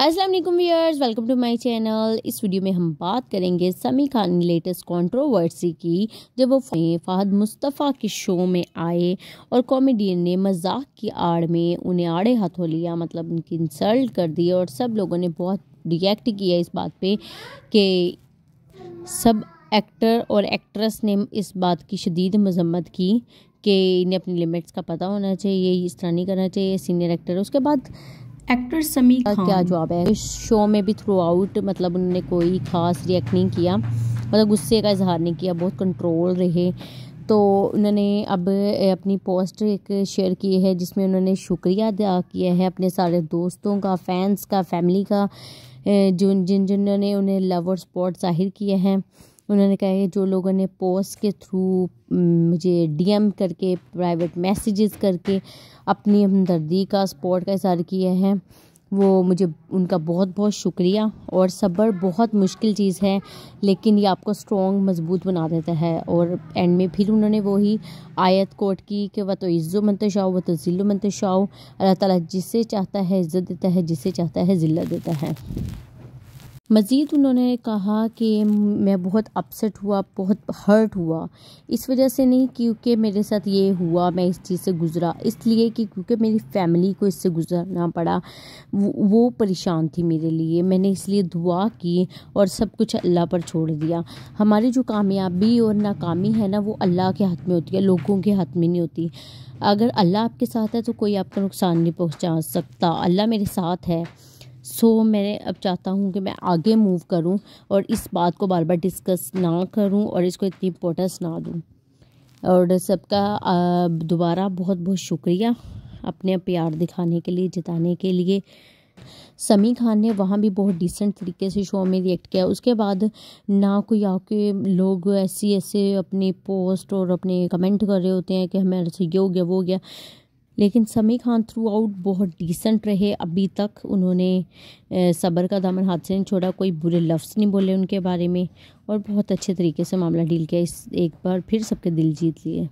अस्सलाम वालेकुम viewers welcome to my channel इस वीडियो में हम बात करेंगे समी खान लेटेस्ट कंट्रोवर्सी की जब वो फहद मुस्तफ़ा के शो में आए और कॉमेडियन ने मजाक की आड़ में उन्हें आड़े हाथों लिया मतलब उनकी इंसल्ट कर दी और सब लोगों ने बहुत रिएक्ट किया इस बात पे कि सब एक्टर और एक्ट्रेस ने इस बात की शदीद मजम्मत की कि इन्हें अपनी लिमिट्स का पता होना चाहिए इस तरह नहीं करना चाहिए सीनियर एक्टर उसके बाद एक्टर समी खान क्या जवाब है इस शो में भी थ्रू आउट मतलब उन्होंने कोई खास रिएक्ट नहीं किया मतलब गुस्से का इजहार नहीं किया बहुत कंट्रोल रहे तो उन्होंने अब अपनी पोस्ट एक शेयर की है जिसमें उन्होंने शुक्रिया अदा किया है अपने सारे दोस्तों का फैंस का फैमिली का जिन जिन जिन्होंने उन्हें लव और सपोर्ट जाहिर किया है उन्होंने कहा कि जो लोगों ने पोस्ट के थ्रू मुझे डीएम करके प्राइवेट मैसेजेस करके अपनी हमदर्दी का सपोर्ट का इजहार किया है वो मुझे उनका बहुत बहुत शुक्रिया और सब्र बहुत मुश्किल चीज़ है लेकिन ये आपको स्ट्रॉन्ग मजबूत बना देता है और एंड में फिर उन्होंने वही आयत कोट की कि वह तो इज़्ज़ो मंतशाओ वह तो ज़िल्लो मंतशाओ अल्लाह ताला जिसे चाहता है इज़्ज़त देता है जिसे चाहता है ज़िल्ला देता है मज़ीद उन्होंने कहा कि मैं बहुत अपसेट हुआ बहुत हर्ट हुआ इस वजह से नहीं क्योंकि मेरे साथ ये हुआ मैं इस चीज़ से गुज़रा इसलिए कि क्योंकि मेरी फैमिली को इससे गुज़रना पड़ा वो परेशान थी मेरे लिए मैंने इसलिए दुआ की और सब कुछ अल्लाह पर छोड़ दिया हमारी जो कामयाबी और नाकामी है ना वो अल्लाह के हाथ में होती है लोगों के हाथ में नहीं होती अगर अल्लाह आपके साथ है तो कोई आपको नुकसान नहीं पहुँचा सकता अल्लाह मेरे साथ है सो so, मैं अब चाहता हूँ कि मैं आगे मूव करूँ और इस बात को बार बार डिस्कस ना करूँ और इसको इतनी इम्पोर्टेंस ना दूँ और सबका दोबारा बहुत बहुत शुक्रिया अपने प्यार दिखाने के लिए जिताने के लिए समी खान ने वहाँ भी बहुत डिसेंट तरीके से शो में रिएक्ट किया उसके बाद ना कोई आके लोग ऐसे ऐसे अपनी पोस्ट और अपने कमेंट कर रहे होते हैं कि हमारे ऐसे ये हो गया वो हो गया लेकिन समी खान थ्रू आउट बहुत डिसेंट रहे अभी तक उन्होंने सबर का दामन हाथ से नहीं छोड़ा कोई बुरे लफ्ज़ नहीं बोले उनके बारे में और बहुत अच्छे तरीके से मामला डील किया इस एक बार फिर सबके दिल जीत लिए